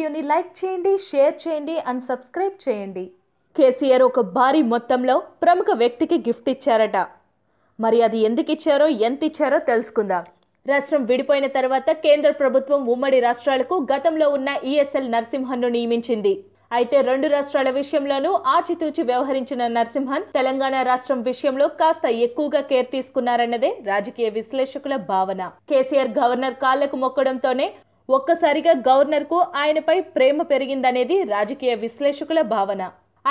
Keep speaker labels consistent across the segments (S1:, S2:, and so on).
S1: వీడియోని లైక్ చేయండి షేర్ చేయండి అండ్ సబ్స్క్రైబ్ చేయండి కేసీఆర్ ఒక భారీ మొత్తంలో ప్రముఖ వ్యక్తికి గిఫ్ట్ ఇచ్చారట మరి అది ఎందుకు ఇచ్చారో ఎంత ఇచ్చారో తెలుసుకుందాం రాష్ట్రం విడిపోయిన తర్వాత కేంద్ర ప్రభుత్వం ఉమ్మడి రాష్ట్రాలకు గతంలో ఉన్న ఈఎస్ఎల్ నరసింహన్ను నియమించింది అయితే రెండు రాష్ట్రాల విషయంలోనూ ఆచితూచి వ్యవహరించిన నరసింహన్ తెలంగాణ రాష్ట్రం విషయంలో కాస్త ఎక్కువగా కేర్ తీసుకున్నారన్నదే రాజకీయ విశ్లేషకుల భావన కేసీఆర్ గవర్నర్ కాళ్లకు మొక్కడంతోనే ఒక్కసారిగా గవర్నర్కు ఆయనపై ప్రేమ పెరిగిందనేది రాజకీయ విశ్లేషకుల భావన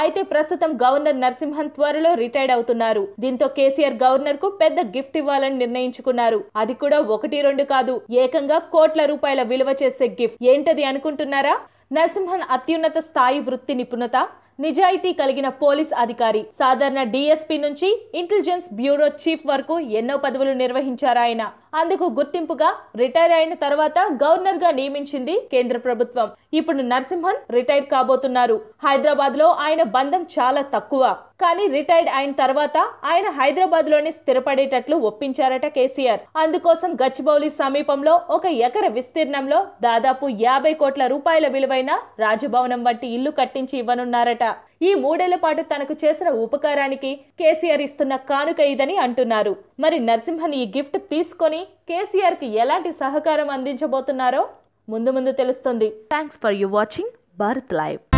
S1: అయితే ప్రస్తుతం గవర్నర్ నరసింహన్ త్వరలో రిటైర్డ్ అవుతున్నారు దీంతో కేసీఆర్ గవర్నర్ కు పెద్ద గిఫ్ట్ ఇవ్వాలని నిర్ణయించుకున్నారు అది కూడా ఒకటి రెండు కాదు ఏకంగా కోట్ల రూపాయల విలువ చేసే గిఫ్ట్ ఏంటది అనుకుంటున్నారా నరసింహన్ అత్యున్నత స్థాయి వృత్తి నిపుణత నిజాయితీ కలిగిన పోలీస్ అధికారి సాధారణ డీఎస్పీ నుంచి ఇంటెలిజెన్స్ బ్యూరో చీఫ్ వరకు ఎన్నో పదవులు నిర్వహించారాయన అందుకు గుర్తింపుగా రిటైర్ అయిన తర్వాత గవర్నర్ గా నియమించింది కేంద్ర ప్రభుత్వం ఇప్పుడు నరసింహన్ రిటైర్ కాబోతున్నారు హైదరాబాద్ లో ఆయన బంధం చాలా తక్కువ కానీ రిటైర్డ్ అయిన తర్వాత ఆయన హైదరాబాద్ లోనే స్థిరపడేటట్లు ఒప్పించారట కేసీఆర్ అందుకోసం గచ్చిబౌలి సమీపంలో ఒక ఎకర విస్తీర్ణంలో దాదాపు యాభై కోట్ల రూపాయల విలువైన అయిన రాజభవనం వంటి ఇల్లు కట్టించి ఇవ్వనున్నారట ఈ మూడేళ్ల పాటు తనకు చేసిన ఉపకారానికి కేసీఆర్ ఇస్తున్న కానుక ఇదని అంటున్నారు మరి నరసింహన్ ఈ గిఫ్ట్ తీసుకొని కేసీఆర్ కి ఎలాంటి సహకారం అందించబోతున్నారో ముందు ముందు తెలుస్తుంది thanks for you watching Bharat live